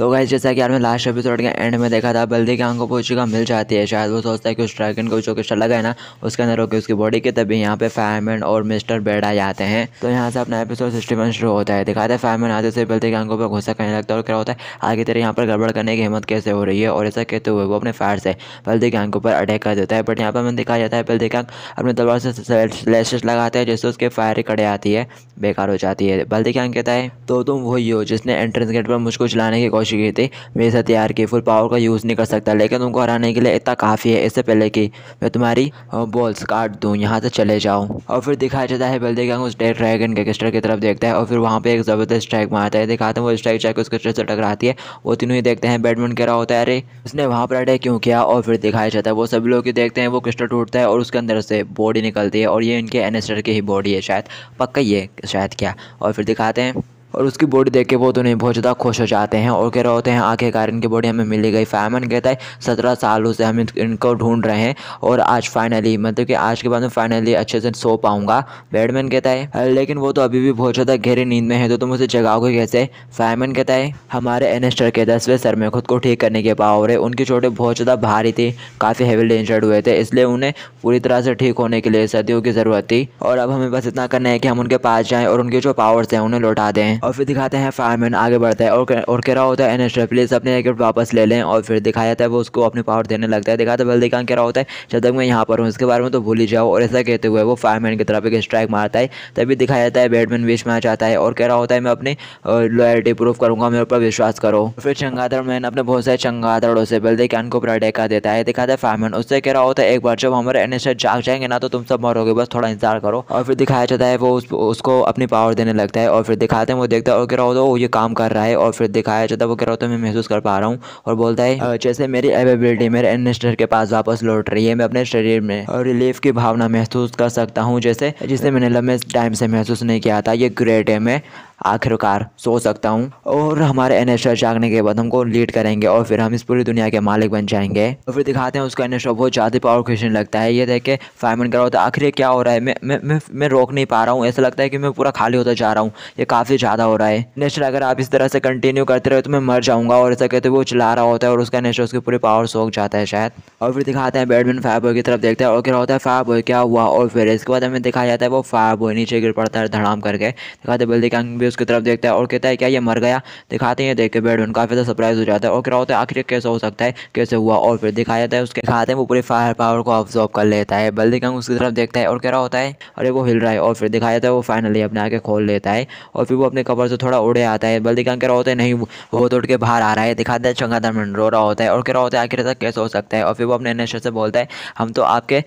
तो गाइस जैसा कि यार मैं लास्ट एपिसोड के एंड में देखा था बल्दी की आंखों पर का मिल जाती है शायद वो सोचता है कि उस ड्रैगन को जो किस्टर लगा है ना उसके अंदर होकर उसकी बॉडी के तभी यहाँ पे फायरमैन और मिस्टर बेड आ जाते हैं तो यहाँ से अपना एपिसोड सिस्टम शुरू होता है दिखाते हैं फायरमैन आते से बल्दी की आंखों पर घुसा करने लगता है और क्या होता है आगे तेरे यहाँ पर गड़बड़ करने की हिम्मत कैसे हो रही है और ऐसा कहते हुए वो अपने फायर से बल्दी की आंखों पर अटैक कर देता है बट यहाँ पर हमें दिखाया जाता है बल्दी की आंख अपने तलवार से लेसेस लगाते हैं जिससे उसके फायर कड़े आती है बेकार हो जाती है बल्दी की आंख कहता है तो तुम वही हो जिसने एंट्रेंस गेट पर मुझको चलाने की कोशिश चुके थे मेरे साथ यार के फुल पावर का यूज़ नहीं कर सकता लेकिन उनको हराने के लिए इतना काफ़ी है इससे पहले कि मैं तुम्हारी बॉल्स काट दूँ यहाँ से चले जाऊँ और फिर दिखाया जाता है बल्दे गंग उस डेड ड्रैगन के किस्टर की तरफ देखता है और फिर वहाँ पर एक ज़बरदस्त स्ट्राइक मारता है दिखाते हैं वो स्ट्राइक चाहे उसके से टकराती है वो तीनों ही देखते हैं बैडमिंटन कह रहा होता है अरे उसने वहाँ पर अटैक क्यों किया और फिर दिखाया जाता है वो सभी लोग देखते हैं वो क्रिस्टल टूटता है और उसके अंदर से बॉडी निकलती है और ये इनके एनेस्टर की ही बॉडी है शायद पक्का ये शायद क्या और फिर दिखाते हैं और उसकी बॉडी देख के वो तो बहुत ज़्यादा खुश हो जाते हैं और कह रहे होते हैं आखिरकार इनकी बॉडी हमें मिली गई फैमन कहता है सत्रह सालों से हम इनको ढूंढ रहे हैं और आज फाइनली मतलब कि आज के बाद में फाइनली अच्छे से सो पाऊँगा बैडमैन कहता है लेकिन वो तो अभी भी बहुत ज़्यादा गहरी नींद में है तो तुम उसे जगाओगे कैसे फैमन कहता है हमारे एनेस्टर के दसवें सर में खुद को ठीक करने के पावर है उनकी चोटें बहुत ज़्यादा भारी थी काफ़ी हैवी इंजर्ड हुए थे इसलिए उन्हें पूरी तरह से ठीक होने के लिए सदियों की ज़रूरत थी और अब हमें बस इतना करना है कि हम उनके पास जाएँ और उनके जो पावर्स हैं उन्हें लौटा दें और फिर दिखाते हैं फायरमैन आगे बढ़ता है और और कह रहा होता है एन प्लीज़ अपने रैकेट वापस ले लें और फिर दिखाया जाता है वो उसको अपनी पावर देने लगता है दिखाता है बल्दी खान कह रहा होता है जब तक मैं यहाँ पर हूँ इसके बारे में तो भूल ही जाओ और ऐसा कहते हुए वो फायरमैन की तरफ एक स्ट्राइक मारता है तभी दिखाया जाता है बैटमैन बीच में आता है और कह रहा होता है मैं अपनी लॉयल्टी प्रूफ करूँगा मेरे ऊपर विश्वास करो फिर चंगादड़ मैन अपने बहुत सारे चंगाधड़ों से बल्दी कान को प्रडेका देता है दिखाता है फायरमैन उससे कह रहा होता है एक बार जब हमारे एन जाग जाएंगे ना तो तुम सब मरोगे बस थोड़ा इंतजार करो और फिर दिखाया जाता है वो उसको अपनी पावर देने लगता है और फिर दिखाते हैं वो देखता है और कह रहा होता है वो ये काम कर रहा है और फिर दिखाया जाता है वो कह रहा होता है मैं महसूस कर पा रहा हूँ और बोलता है जैसे मेरी एबिलिटी मेरे एडमिनिस्टर के पास वापस लौट रही है मैं अपने शरीर में और रिलीफ की भावना महसूस कर सकता हूँ जैसे जिसे मैंने लंबे टाइम से महसूस नहीं किया था ये ग्रेट है मैं आखिरकार सो सकता हूँ और हमारे एनेस्टर जागने के बाद हमको लीड करेंगे और फिर हम इस पूरी दुनिया के मालिक बन जाएंगे और तो फिर दिखाते हैं उसका एनेस्टर बहुत ज़्यादा पावर क्वेश्चन लगता है ये देख के फाइव मिनट करा होता है आखिर क्या हो रहा है मैं मैं मैं, रोक नहीं पा रहा हूँ ऐसा लगता है कि मैं पूरा खाली होता जा रहा हूँ ये काफ़ी ज़्यादा हो रहा है नेस्टर अगर आप इस तरह से कंटिन्यू करते रहे तो मैं मर जाऊँगा और ऐसा कहते हुए वो चला रहा होता है और उसका नेस्टर उसकी पूरी पावर सोख जाता है शायद और फिर दिखाते हैं बैडमिन फायर बॉय की तरफ देखते हैं और क्या होता है फायर बॉय क्या हुआ और फिर इसके बाद हमें दिखाया जाता है वो फायर बॉय नीचे गिर पड़ता है धड़ाम करके दिखाते बल्दी का भी उसकी तरफ देखता है और कहता है क्या ये मर गया दिखाते हैं देख के बेडून काफ़ी ज़्यादा सरप्राइज हो जाता है और क्या होता है आखिर कैसे हो सकता है कैसे हुआ और फिर दिखाया जाता है उसके खाते वो पूरे फायर पावर को ऑब्जॉर्व कर लेता है बल्दी कंग उसकी तरफ देखता है और क्या होता है अरे वो हिल रहा है और फिर दिखाया जाता है वो फाइनली अपने आके खोल लेता है और फिर वो अपने कवर से थोड़ा उड़े आता है बल्दी कंग कह होता है नहीं वो तो उठ के बाहर आ रहा है दिखाते हैं चंगा मंड रो रहा होता है और क्या होता है आखिर तक कैसे हो सकता है और फिर वो अपने नशे से बोलता है हम तो आपके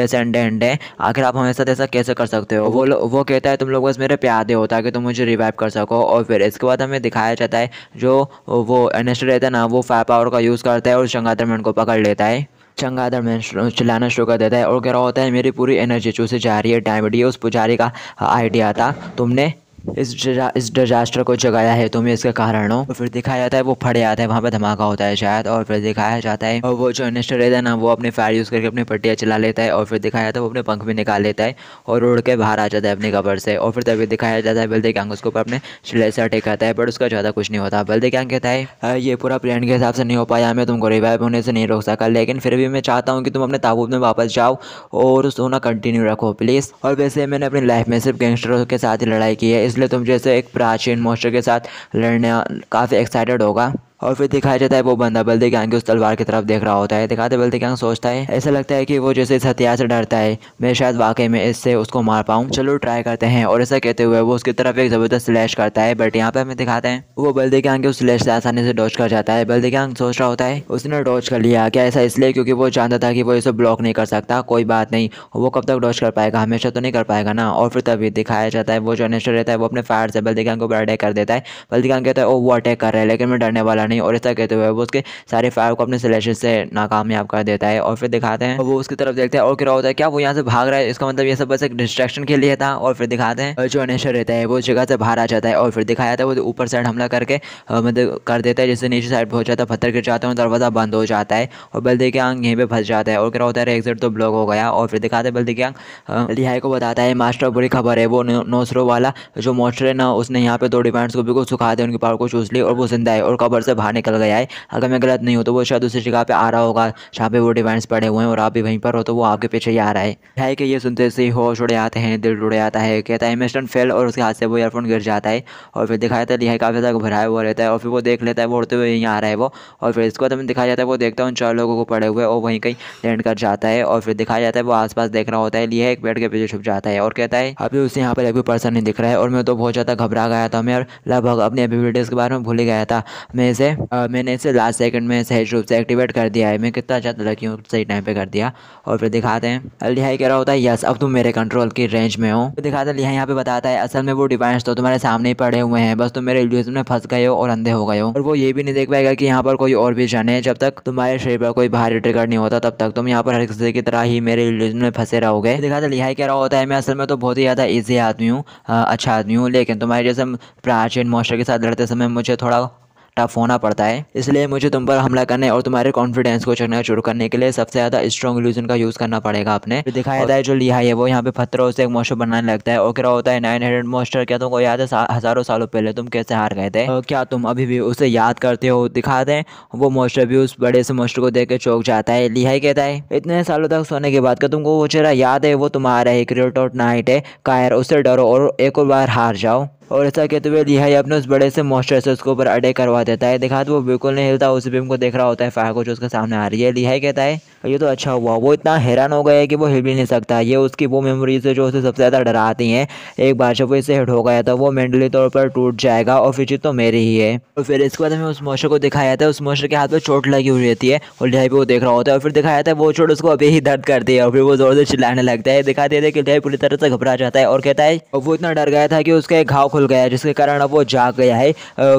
डिसेंडेंट हैं आखिर आप हमेशा ऐसा कैसे कर सकते हो वो वो कहता है तुम लोग बस मेरे प्यादे है कि तुम मुझे रिवाइव कर सको और फिर इसके बाद हमें दिखाया जाता है जो वो एनेस्टर रहता है ना वो फायर पावर का यूज़ करता है और चंगा मैन को पकड़ लेता है चंगादड़ में चिल्लाना शुरू कर देता है और कह रहा होता है मेरी पूरी एनर्जी चूसे जा रही है डायमेडी उस पुजारी का आइडिया था तुमने इस इस डिजास्टर को जगाया है तुम्हें इसके हो और फिर दिखाया जाता है वो फट जाता है वहाँ पे धमाका होता है शायद और फिर दिखाया जाता है और वो जो इन्वेस्टर रहता है ना वो अपने फायर यूज़ करके अपनी पट्टियाँ चला लेता है और फिर दिखाया जाता है वो अपने पंख भी निकाल लेता है और उड़ के बाहर आ जाता है अपनी कबर से और फिर तभी दिखाया जाता है बल्दे गैंग उसके ऊपर अपने शिले से अटेक करता है बट उसका ज़्यादा कुछ नहीं होता बल्दे गैंग कहता है ये पूरा प्लान के हिसाब से नहीं हो पाया मैं तुमको रिवाइव होने से नहीं रोक सका लेकिन फिर भी मैं चाहता हूँ कि तुम अपने ताबूत में वापस जाओ और सोना कंटिन्यू रखो प्लीज़ और वैसे मैंने अपनी लाइफ में सिर्फ गैंगस्टरों के साथ ही लड़ाई की है इसलिए तुम जैसे एक प्राचीन मोस्टर के साथ लड़ने काफ़ी एक्साइटेड होगा और फिर दिखाया जाता है वो बंदा बल्दे की आगे उस तलवार की तरफ देख रहा होता है दिखाते बल्दे की आंख सोचता है ऐसा लगता है कि वो जैसे इस हथियार से डरता है मैं शायद वाकई में इससे उसको मार पाऊँ चलो ट्राई करते हैं और ऐसा कहते हुए वो उसकी तरफ एक ज़बरदस्त स्लैश करता है बट यहाँ पर हमें दिखाते हैं वो बल्दे की आगे उस स्लैश से आसानी से डॉच कर जाता है बल्दे की आंख सोच रहा होता है उसने डॉच कर लिया क्या ऐसा इसलिए क्योंकि वो जानता था कि वो इसे ब्लॉक नहीं कर सकता कोई बात नहीं वो कब तक डॉच कर पाएगा हमेशा तो नहीं कर पाएगा ना और फिर तभी दिखाया जाता है वो जो रहता है वो अपने फायर से बल्दी की आंख को अटैक कर देता है बल्दी की आंख कहता है वो अटैक कर रहा है लेकिन मैं डरने वाला नहीं और ऐसा कहते हुए वो उसके सारे फायर को अपने सिलेक्शन से नाकामयाब कर देता है और फिर दिखाते हैं वो उसकी तरफ देखते हैं और क्या होता है क्या वो यहाँ से भाग रहा है इसका मतलब ये सब बस एक डिस्ट्रेक्शन के लिए था और फिर दिखाते हैं जो अनेशर रहता है वो जगह से बाहर आ जाता है और फिर दिखाया जाता है वो ऊपर साइड हमला करके मतलब कर देता है जिससे नीचे साइड पहुंच जाता है पत्थर गिर जाते हैं दरवाज़ा बंद हो जाता है और बल्दी के आंग यहीं पर फंस जाता है और क्या होता है एग्जिट तो ब्लॉक हो गया और फिर दिखाते हैं बल्दी के आंग रिहाई को बताता है मास्टर बुरी खबर है वो नौसरों वाला जो मोस्टर है ना उसने यहाँ पे दो डिपेंड्स को बिल्कुल सुखा दिया उनकी पावर को चूस ली और वो जिंदा है और कबर से बाहर निकल गया है अगर मैं गलत नहीं हूँ तो वो शायद दूसरी जगह पर आ रहा होगा जहाँ पे वो डिवाइंस पड़े हुए हैं और आप भी वहीं पर हो तो वो आपके पीछे ही आ रहा है भाई के ये सुनते से होश उड़े आते हैं दिल उड़े आता है कहता है मिस्टर फेल और उसके हाथ से वो ईयरफोन गिर जाता है और फिर दिखाया जाता है लिहाई काफ़ी ज़्यादा भरा हुआ रहता है और फिर वो देख लेता है वो उड़ते हुए यहीं आ रहा है वो और फिर इसको तभी दिखाया जाता है वो देखता है उन चार लोगों को पड़े हुए और वहीं कहीं लैंड कर जाता है और फिर दिखाया जाता है वो आसपास देख रहा होता है लिया एक बेड के पीछे छुप जाता है और कहता है अभी उसे यहाँ पर एक भी पर्सन नहीं दिख रहा है और मैं तो बहुत ज़्यादा घबरा गया था मैं लगभग अपनी एबिलिटीज़ के बारे में भूल गया था मैं इसे है आ, मैंने इसे लास्ट सेकंड में सही रूप से एक्टिवेट कर दिया है मैं कितना अच्छा लकी हूँ सही टाइम पे कर दिया और फिर दिखाते हैं लिहाई कह रहा होता है यस अब तुम मेरे कंट्रोल की रेंज में हो फिर तो हैं लिहाई यहाँ पे बताता है असल में वो डिवाइस तो तुम्हारे सामने ही पड़े हुए हैं बस तुम मेरे इल्यूजन में फंस गए हो और अंधे हो गए हो और वो ये भी नहीं देख पाएगा कि यहाँ पर कोई और भी जाने जब तक तुम्हारे शरीर पर कोई भारी ट्रिकर नहीं होता तब तक तुम यहाँ पर हर किसी की तरह ही मेरे इल्यूजन में फंसे रहोगे तो दिखाते लिहाई कह रहा होता है मैं असल में तो बहुत ही ज़्यादा ईजी आदमी हूँ अच्छा आदमी हूँ लेकिन तुम्हारे जैसे प्राचीन मोस्टर के साथ लड़ते समय मुझे थोड़ा टफ होना पड़ता है इसलिए मुझे तुम पर हमला करने और तुम्हारे कॉन्फिडेंस को चढ़ना शुरू करने के लिए सबसे ज़्यादा स्ट्रॉन्ग इल्यूजन का यूज़ करना पड़ेगा आपने दिखाया जाए जो लिहाई है वो यहाँ पे पत्थरों से एक मोस्टर बनाने लगता है और क्या होता है नाइन हंड्रेड मोस्टर क्या तुमको याद है हज़ारों सालों पहले तुम कैसे हार गए थे क्या तुम अभी भी उसे याद करते हो दिखा दे वो मोस्टर भी उस बड़े से मोस्टर को देख के चौक जाता है लिहाई कहता है इतने सालों तक सोने के बाद का तुमको वो चेहरा याद है वो तुम्हारा है क्रियोटोट नाइट है कायर उससे डरो और एक और बार हार जाओ और ऐसा कहते हुए लिहाई अपने उस बड़े से मॉस्टर से उसके ऊपर अटैक करवा देता है देखा तो वो बिल्कुल नहीं हिलता उस भीम को देख रहा होता है फाको जो उसके सामने आ रही है लिहाई कहता है ये तो अच्छा हुआ वो इतना हैरान हो गया है कि वो हिल भी नहीं सकता ये उसकी वो मेमोरीज है जो उसे सबसे ज़्यादा डराती हैं एक बार जब वो इसे हिट हो गया था तो वो मेंटली तौर पर टूट जाएगा और फिर तो मेरी ही है और फिर इसके बाद हमें उस मोशर को दिखाया था उस मोशर के हाथ में चोट लगी हुई रहती है और लिहाई भी वो देख रहा होता है और फिर दिखाया था वो चोट उसको अभी ही दर्द करती है और फिर वो जोर से चिल्लाने लगता है दिखा देते कि लिहाई पूरी तरह से घबरा जाता है और कहता है वो इतना डर गया था कि उसका एक घाव खुल गया है जिसके कारण अब वो जाग गया है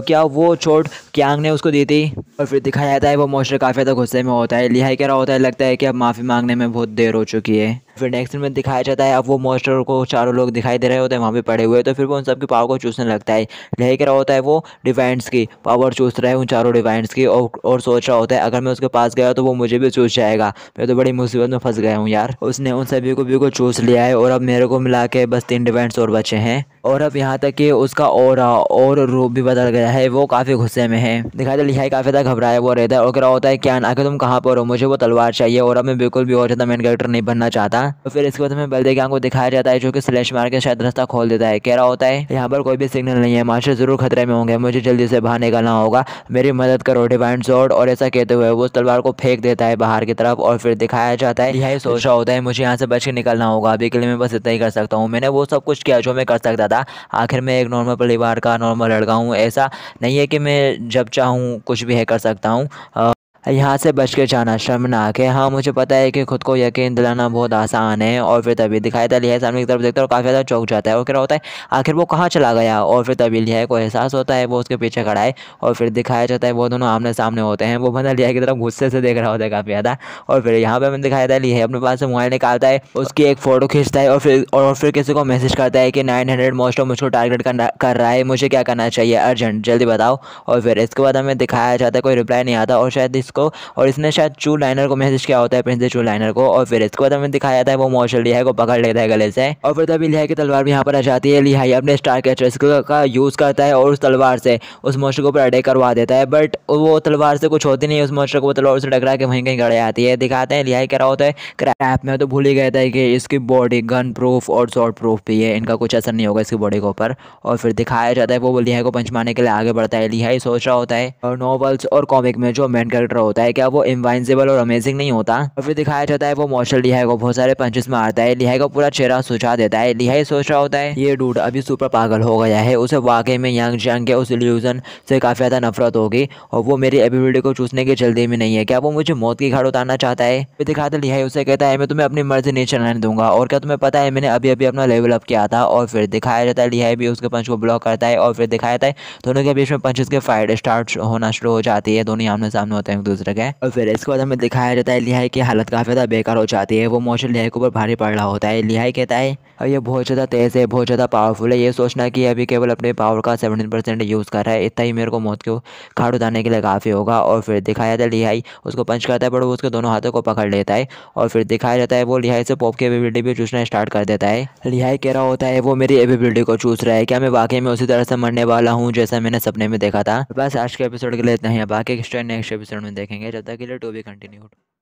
क्या वो चोट क्यांग ने उसको दी थी और फिर दिखाया जाता है वो मोस्टर काफ़ी ज़्यादा गुस्से में होता है लिहाई कह रहा होता है लगता है कि अब माफ़ी मांगने में बहुत देर हो चुकी है फिर नेक्स्ट में दिखाया जाता है अब वो मॉस्टर को चारों लोग दिखाई दे रहे होते हैं वहाँ पे पड़े हुए तो फिर वो उन सबकी पावर को चूसने लगता है नहीं कर रहा होता है वो डिवाइंस की पावर चूस रहा है उन चारों डिवाइंस की और, और सोच रहा होता है अगर मैं उसके पास गया तो वो मुझे भी चूस जाएगा मैं तो बड़ी मुसीबत में फंस गया हूँ यार उसने उन सभी को बिल्कुल चूस लिया है और अब मेरे को मिला के बस तीन डिवाइंस और बचे हैं और अब यहाँ तक कि उसका और और रूप भी बदल गया है वो काफ़ी गुस्से में है दिखाई दे लिहाई काफ़ी ज़्यादा घबराया वो रहता है और कह रहा होता है क्या आखिर तुम कहाँ पर हो मुझे वो तलवार चाहिए और अब मैं बिल्कुल भी और ज़्यादा मेन कैरेक्टर नहीं बनना चाहता तो फिर इसके बाद हमें बल्दे गैंग को दिखाया जाता है जो कि स्लेश मार के शायद रास्ता खोल देता है कह रहा होता है यहाँ पर कोई भी सिग्नल नहीं है मास्टर जरूर खतरे में होंगे मुझे जल्दी से बाहर निकलना होगा मेरी मदद करो डिवाइन जोड और ऐसा कहते हुए वो तलवार को फेंक देता है बाहर की तरफ और फिर दिखाया जाता है यही सोचा होता है मुझे यहाँ से बच के निकलना होगा अभी के लिए मैं बस इतना ही कर सकता हूँ मैंने वो सब कुछ किया जो मैं कर सकता था आखिर मैं एक नॉर्मल परिवार का नॉर्मल लड़का हूँ ऐसा नहीं है कि मैं जब चाहूँ कुछ भी है कर सकता हूँ यहाँ से बच के जाना शर्मनाक है हाँ मुझे पता है कि खुद को यकीन दिलाना बहुत आसान है और फिर तभी दिखाई दे तो है सामने की तरफ देखता है और काफ़ी ज़्यादा चौक जाता है और क्या होता है आखिर वो कहाँ चला गया और फिर तभी लिया को एहसास होता है वो उसके पीछे खड़ा है और फिर दिखाया जाता है वो दोनों आमने सामने होते हैं वो बंदा लिया की तरफ गुस्से से देख रहा होता है काफ़ी ज़्यादा और फिर यहाँ पर मैंने दिखाया था लिया अपने पास से मोबाइल निकालता है उसकी एक फ़ोटो खींचता है और फिर और फिर किसी को मैसेज करता है कि नाइन हंड्रेड मोस्ट ऑफ मुझको टारगेट कर रहा है मुझे क्या करना चाहिए अर्जेंट जल्दी बताओ और फिर इसके बाद हमें दिखाया जाता है कोई रिप्लाई नहीं आता और शायद इस को और इसने शायद चू लाइनर को मैसेज किया होता है प्रिंसेस चू लाइनर को और फिर इसके बाद हमें दिखाया जाता है वो मोशन लिहाई को पकड़ लेता है गले से और फिर तभी लिहाई की तलवार भी यहाँ पर आ जाती है लिहाई अपने स्टार कैचर्स का यूज़ करता है और उस तलवार से उस मोशन को ऊपर अटैक करवा देता है बट वो तलवार से कुछ होती नहीं उस मोशन को तलवार से टकरा के वहीं कहीं गड़े आती है दिखाते हैं लिहाई करा होता है क्रैप में तो भूल ही गया था कि इसकी बॉडी गन प्रूफ और शॉर्ट प्रूफ भी है इनका कुछ असर नहीं होगा इसकी बॉडी के ऊपर और फिर दिखाया जाता है वो लिहाई को पंच मारने के लिए आगे बढ़ता है लिहाई सोच रहा होता है और नॉवल्स और कॉमिक में जो मेन कैरेक्टर होता है क्या वो इनवाइजेबल और अमेजिंग नहीं होता और फिर दिखाया जाता है वो मोशल लिहाई को बहुत सारे पंचेस मारता है लिहाई को पूरा चेहरा सुझा देता है लिहाई सोच रहा होता है ये डूड अभी सुपर पागल हो गया है उसे वाकई में यंग जंग के उस इल्यूजन से काफ़ी ज़्यादा नफरत होगी और वो मेरी एबिलिटी को चूसने की जल्दी में नहीं है क्या वो मुझे मौत की घाट उतारना चाहता है फिर दिखाते लिहाई उसे कहता है मैं तुम्हें अपनी मर्जी नहीं चलाने दूंगा और क्या तुम्हें पता है मैंने अभी अभी अपना लेवल अप किया था और फिर दिखाया जाता है लिहाई भी उसके पंच को ब्लॉक करता है और फिर दिखाया जाता है दोनों के बीच में पंचेस के फाइट स्टार्ट होना शुरू हो जाती है दोनों आमने सामने होते हैं दूसरे रखे और फिर इसके बाद हमें दिखाया जाता है लिहाई की हालत काफ़ी ज़्यादा बेकार हो जाती है वो मोशन लिहाई के ऊपर भारी पड़ रहा होता है लिहाई कहता है और ये बहुत ज़्यादा तेज़ है बहुत ज़्यादा पावरफुल है ये सोचना की अभी केवल अपने पावर का सेवेंटीन परसेंट यूज़ कर रहा है इतना ही मेरे को मौत को खाड़ उतारने के लिए काफ़ी होगा और फिर दिखाया जाता है लिहाई उसको पंच करता है पर वो उसके दोनों हाथों को पकड़ लेता है और फिर दिखाया जाता है वो लिहाई से पॉप की एबिलिटी भी चूसना स्टार्ट कर देता है लिहाई कह रहा होता है वो मेरी एबिलिटी को चूस रहा है क्या मैं वाकई में उसी तरह से मरने वाला हूँ जैसा मैंने सपने में देखा था बस आज के एपिसोड के लिए इतना ही बाकी नेक्स्ट एपिसोड में देखेंगे जब तक के लिए टू बी कंटिन्यूड